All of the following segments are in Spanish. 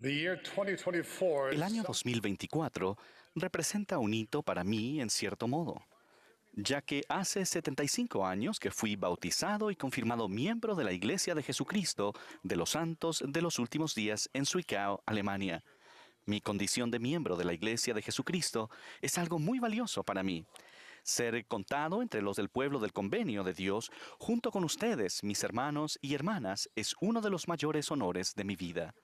El año 2024 representa un hito para mí en cierto modo, ya que hace 75 años que fui bautizado y confirmado miembro de la Iglesia de Jesucristo de los Santos de los Últimos Días en Suicao, Alemania. Mi condición de miembro de la Iglesia de Jesucristo es algo muy valioso para mí ser contado entre los del pueblo del convenio de Dios, junto con ustedes, mis hermanos y hermanas, es uno de los mayores honores de mi vida.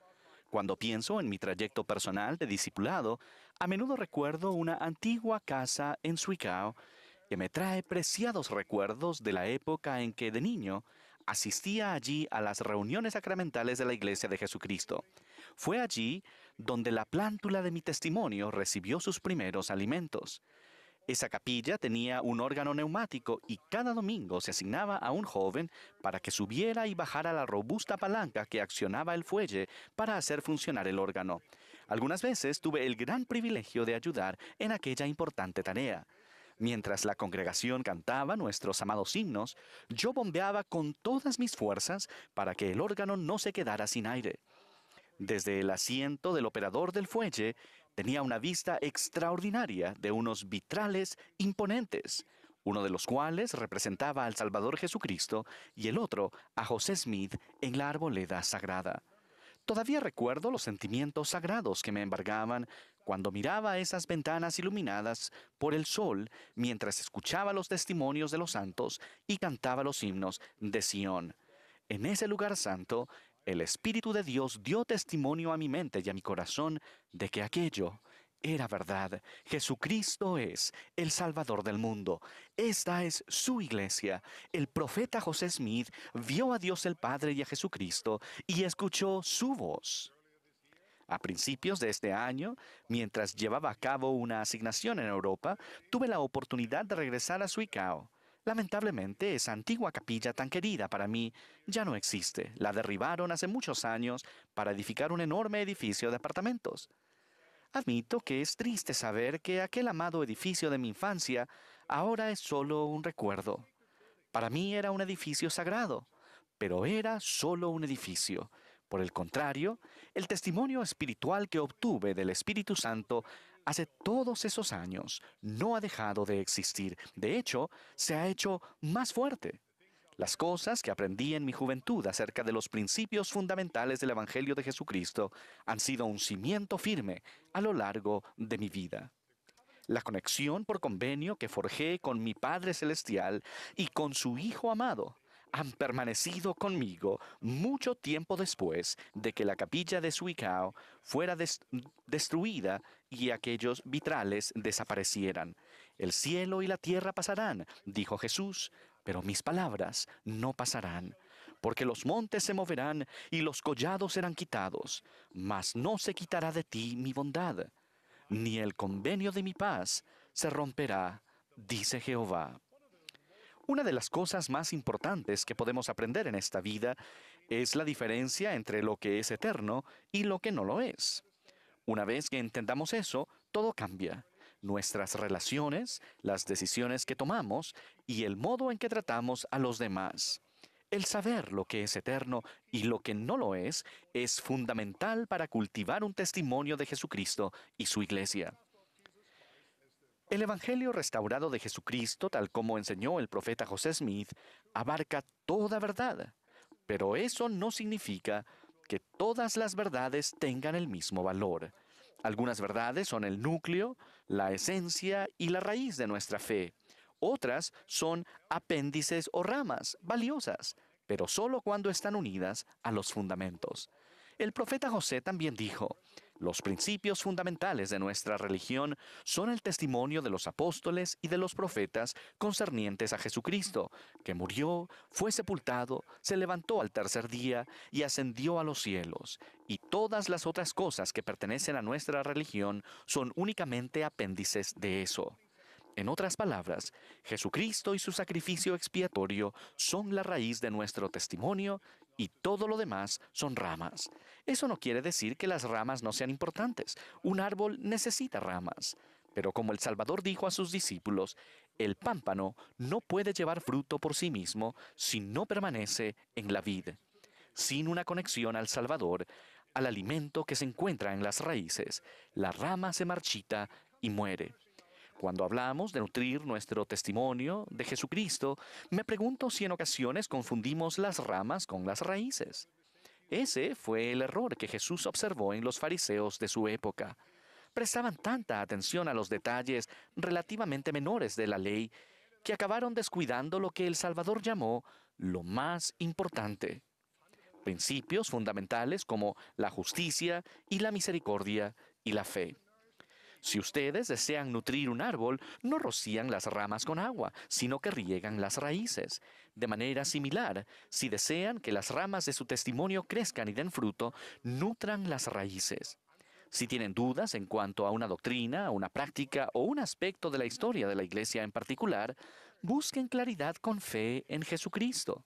Cuando pienso en mi trayecto personal de discipulado, a menudo recuerdo una antigua casa en Suicao que me trae preciados recuerdos de la época en que de niño asistía allí a las reuniones sacramentales de la Iglesia de Jesucristo. Fue allí donde la plántula de mi testimonio recibió sus primeros alimentos. Esa capilla tenía un órgano neumático y cada domingo se asignaba a un joven para que subiera y bajara la robusta palanca que accionaba el fuelle para hacer funcionar el órgano. Algunas veces tuve el gran privilegio de ayudar en aquella importante tarea. Mientras la congregación cantaba nuestros amados himnos, yo bombeaba con todas mis fuerzas para que el órgano no se quedara sin aire. Desde el asiento del operador del fuelle Tenía una vista extraordinaria de unos vitrales imponentes, uno de los cuales representaba al Salvador Jesucristo y el otro a José Smith en la arboleda sagrada. Todavía recuerdo los sentimientos sagrados que me embargaban cuando miraba esas ventanas iluminadas por el sol mientras escuchaba los testimonios de los santos y cantaba los himnos de Sión. En ese lugar santo el Espíritu de Dios dio testimonio a mi mente y a mi corazón de que aquello era verdad. Jesucristo es el Salvador del mundo. Esta es su iglesia. El profeta José Smith vio a Dios el Padre y a Jesucristo y escuchó su voz. A principios de este año, mientras llevaba a cabo una asignación en Europa, tuve la oportunidad de regresar a Suicao Lamentablemente, esa antigua capilla tan querida para mí ya no existe. La derribaron hace muchos años para edificar un enorme edificio de apartamentos. Admito que es triste saber que aquel amado edificio de mi infancia ahora es solo un recuerdo. Para mí era un edificio sagrado, pero era solo un edificio. Por el contrario, el testimonio espiritual que obtuve del Espíritu Santo hace todos esos años no ha dejado de existir. De hecho, se ha hecho más fuerte. Las cosas que aprendí en mi juventud acerca de los principios fundamentales del Evangelio de Jesucristo han sido un cimiento firme a lo largo de mi vida. La conexión por convenio que forjé con mi Padre Celestial y con su Hijo amado han permanecido conmigo mucho tiempo después de que la capilla de Suicao fuera destruida y aquellos vitrales desaparecieran. El cielo y la tierra pasarán, dijo Jesús, pero mis palabras no pasarán, porque los montes se moverán y los collados serán quitados, mas no se quitará de ti mi bondad, ni el convenio de mi paz se romperá, dice Jehová. Una de las cosas más importantes que podemos aprender en esta vida es la diferencia entre lo que es eterno y lo que no lo es. Una vez que entendamos eso, todo cambia. Nuestras relaciones, las decisiones que tomamos y el modo en que tratamos a los demás. El saber lo que es eterno y lo que no lo es es fundamental para cultivar un testimonio de Jesucristo y su iglesia. El Evangelio restaurado de Jesucristo, tal como enseñó el profeta José Smith, abarca toda verdad, pero eso no significa que todas las verdades tengan el mismo valor. Algunas verdades son el núcleo, la esencia y la raíz de nuestra fe. Otras son apéndices o ramas valiosas, pero solo cuando están unidas a los fundamentos. El profeta José también dijo, los principios fundamentales de nuestra religión son el testimonio de los apóstoles y de los profetas concernientes a Jesucristo, que murió, fue sepultado, se levantó al tercer día y ascendió a los cielos, y todas las otras cosas que pertenecen a nuestra religión son únicamente apéndices de eso. En otras palabras, Jesucristo y su sacrificio expiatorio son la raíz de nuestro testimonio y todo lo demás son ramas. Eso no quiere decir que las ramas no sean importantes. Un árbol necesita ramas. Pero como el Salvador dijo a sus discípulos, el pámpano no puede llevar fruto por sí mismo si no permanece en la vid, sin una conexión al Salvador, al alimento que se encuentra en las raíces. La rama se marchita y muere. Cuando hablamos de nutrir nuestro testimonio de Jesucristo, me pregunto si en ocasiones confundimos las ramas con las raíces. Ese fue el error que Jesús observó en los fariseos de su época. Prestaban tanta atención a los detalles relativamente menores de la ley que acabaron descuidando lo que el Salvador llamó lo más importante. Principios fundamentales como la justicia y la misericordia y la fe. Si ustedes desean nutrir un árbol, no rocían las ramas con agua, sino que riegan las raíces. De manera similar, si desean que las ramas de su testimonio crezcan y den fruto, nutran las raíces. Si tienen dudas en cuanto a una doctrina, una práctica o un aspecto de la historia de la Iglesia en particular, busquen claridad con fe en Jesucristo.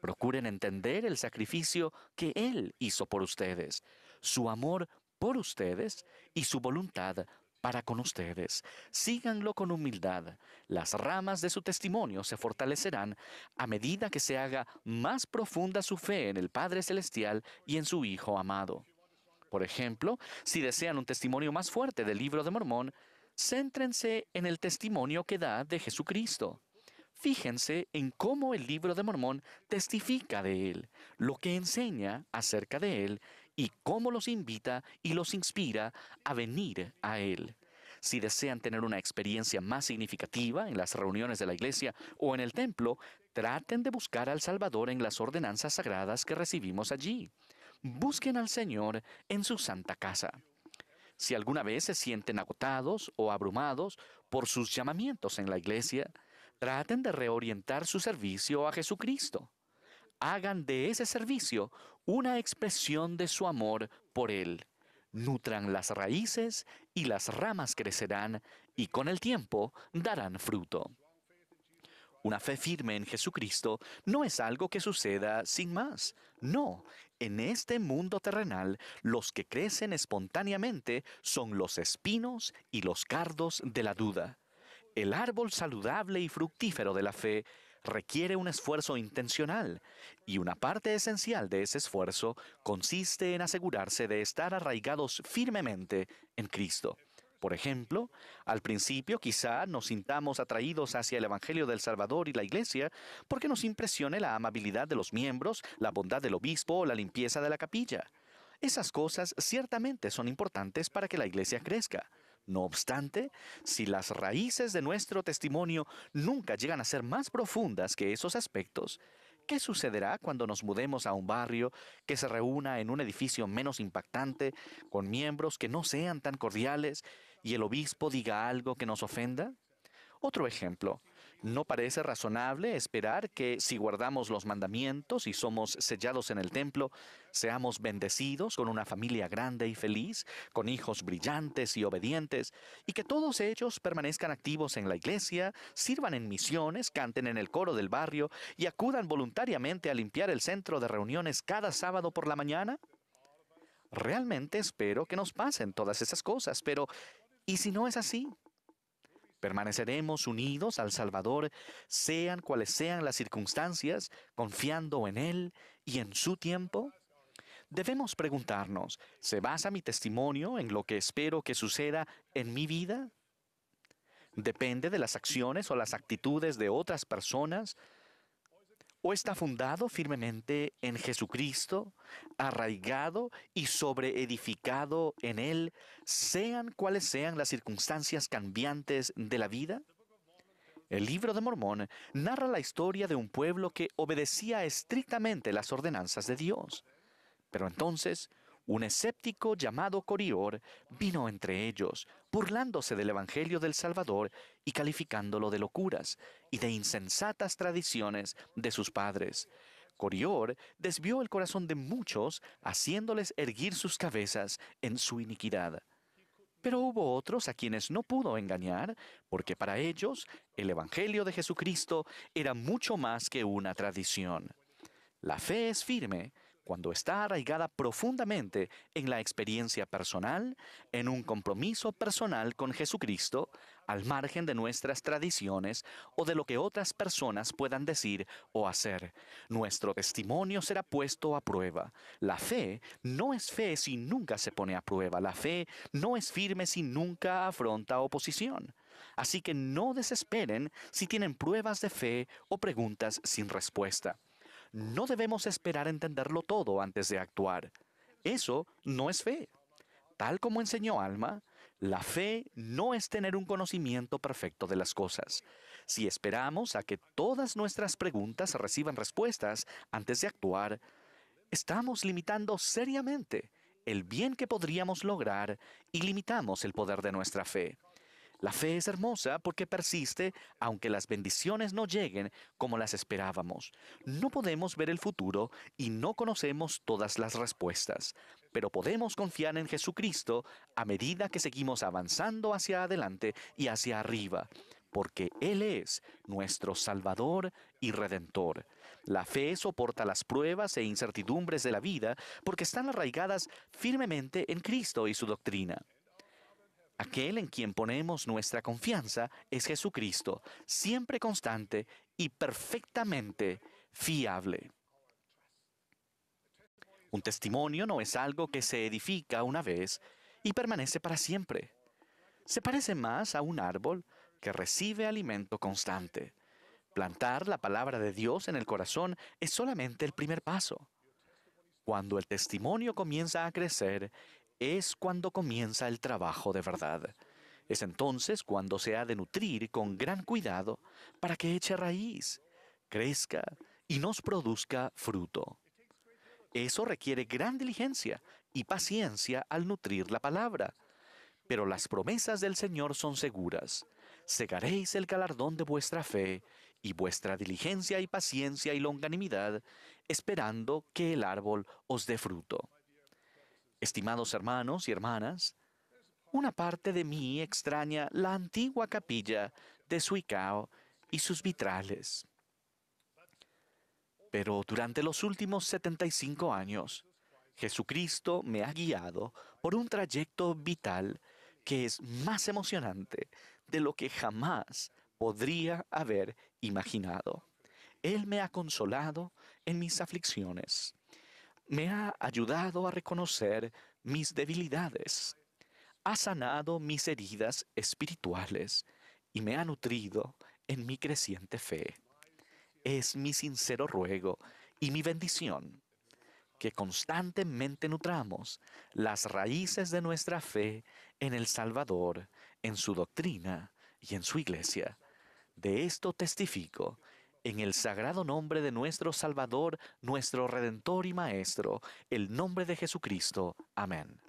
Procuren entender el sacrificio que Él hizo por ustedes, su amor por ustedes y su voluntad para con ustedes. Síganlo con humildad. Las ramas de su testimonio se fortalecerán a medida que se haga más profunda su fe en el Padre Celestial y en su Hijo amado. Por ejemplo, si desean un testimonio más fuerte del libro de Mormón, céntrense en el testimonio que da de Jesucristo. Fíjense en cómo el libro de Mormón testifica de él, lo que enseña acerca de él y cómo los invita y los inspira a venir a Él. Si desean tener una experiencia más significativa en las reuniones de la iglesia o en el templo, traten de buscar al Salvador en las ordenanzas sagradas que recibimos allí. Busquen al Señor en su santa casa. Si alguna vez se sienten agotados o abrumados por sus llamamientos en la iglesia, traten de reorientar su servicio a Jesucristo. Hagan de ese servicio una expresión de su amor por Él. Nutran las raíces y las ramas crecerán y con el tiempo darán fruto. Una fe firme en Jesucristo no es algo que suceda sin más. No, en este mundo terrenal los que crecen espontáneamente son los espinos y los cardos de la duda. El árbol saludable y fructífero de la fe requiere un esfuerzo intencional y una parte esencial de ese esfuerzo consiste en asegurarse de estar arraigados firmemente en Cristo. Por ejemplo, al principio quizá nos sintamos atraídos hacia el Evangelio del Salvador y la Iglesia porque nos impresione la amabilidad de los miembros, la bondad del obispo o la limpieza de la capilla. Esas cosas ciertamente son importantes para que la Iglesia crezca. No obstante, si las raíces de nuestro testimonio nunca llegan a ser más profundas que esos aspectos, ¿qué sucederá cuando nos mudemos a un barrio que se reúna en un edificio menos impactante, con miembros que no sean tan cordiales, y el obispo diga algo que nos ofenda? Otro ejemplo, no parece razonable esperar que si guardamos los mandamientos y somos sellados en el templo, seamos bendecidos con una familia grande y feliz, con hijos brillantes y obedientes, y que todos ellos permanezcan activos en la iglesia, sirvan en misiones, canten en el coro del barrio y acudan voluntariamente a limpiar el centro de reuniones cada sábado por la mañana? Realmente espero que nos pasen todas esas cosas, pero ¿y si no es así? Permaneceremos unidos al Salvador, sean cuales sean las circunstancias, confiando en Él y en su tiempo. Debemos preguntarnos, ¿se basa mi testimonio en lo que espero que suceda en mi vida? ¿Depende de las acciones o las actitudes de otras personas? o está fundado firmemente en Jesucristo, arraigado y sobreedificado en Él, sean cuales sean las circunstancias cambiantes de la vida? El libro de Mormón narra la historia de un pueblo que obedecía estrictamente las ordenanzas de Dios. Pero entonces, un escéptico llamado Corior vino entre ellos, burlándose del Evangelio del Salvador y calificándolo de locuras y de insensatas tradiciones de sus padres. Corior desvió el corazón de muchos, haciéndoles erguir sus cabezas en su iniquidad. Pero hubo otros a quienes no pudo engañar, porque para ellos el Evangelio de Jesucristo era mucho más que una tradición. La fe es firme, cuando está arraigada profundamente en la experiencia personal, en un compromiso personal con Jesucristo, al margen de nuestras tradiciones o de lo que otras personas puedan decir o hacer. Nuestro testimonio será puesto a prueba. La fe no es fe si nunca se pone a prueba. La fe no es firme si nunca afronta oposición. Así que no desesperen si tienen pruebas de fe o preguntas sin respuesta. No debemos esperar entenderlo todo antes de actuar. Eso no es fe. Tal como enseñó Alma, la fe no es tener un conocimiento perfecto de las cosas. Si esperamos a que todas nuestras preguntas reciban respuestas antes de actuar, estamos limitando seriamente el bien que podríamos lograr y limitamos el poder de nuestra fe. La fe es hermosa porque persiste aunque las bendiciones no lleguen como las esperábamos. No podemos ver el futuro y no conocemos todas las respuestas, pero podemos confiar en Jesucristo a medida que seguimos avanzando hacia adelante y hacia arriba porque Él es nuestro Salvador y Redentor. La fe soporta las pruebas e incertidumbres de la vida porque están arraigadas firmemente en Cristo y su doctrina. Aquel en quien ponemos nuestra confianza es Jesucristo, siempre constante y perfectamente fiable. Un testimonio no es algo que se edifica una vez y permanece para siempre. Se parece más a un árbol que recibe alimento constante. Plantar la palabra de Dios en el corazón es solamente el primer paso. Cuando el testimonio comienza a crecer, es cuando comienza el trabajo de verdad. Es entonces cuando se ha de nutrir con gran cuidado para que eche raíz, crezca y nos produzca fruto. Eso requiere gran diligencia y paciencia al nutrir la palabra. Pero las promesas del Señor son seguras. Segaréis el galardón de vuestra fe y vuestra diligencia y paciencia y longanimidad, esperando que el árbol os dé fruto. Estimados hermanos y hermanas, una parte de mí extraña la antigua capilla de Suicao y sus vitrales. Pero durante los últimos 75 años, Jesucristo me ha guiado por un trayecto vital que es más emocionante de lo que jamás podría haber imaginado. Él me ha consolado en mis aflicciones me ha ayudado a reconocer mis debilidades, ha sanado mis heridas espirituales y me ha nutrido en mi creciente fe. Es mi sincero ruego y mi bendición que constantemente nutramos las raíces de nuestra fe en el Salvador, en su doctrina y en su iglesia. De esto testifico en el sagrado nombre de nuestro Salvador, nuestro Redentor y Maestro, el nombre de Jesucristo. Amén.